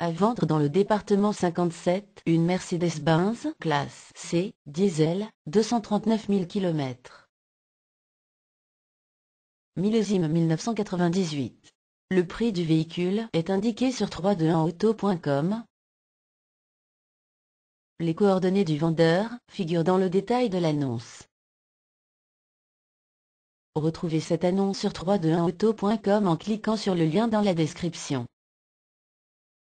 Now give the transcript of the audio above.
À vendre dans le département 57, une Mercedes-Benz classe C, diesel, 239 000 km. Millésime 1998. Le prix du véhicule est indiqué sur 321auto.com. Les coordonnées du vendeur figurent dans le détail de l'annonce. Retrouvez cette annonce sur 321auto.com en cliquant sur le lien dans la description.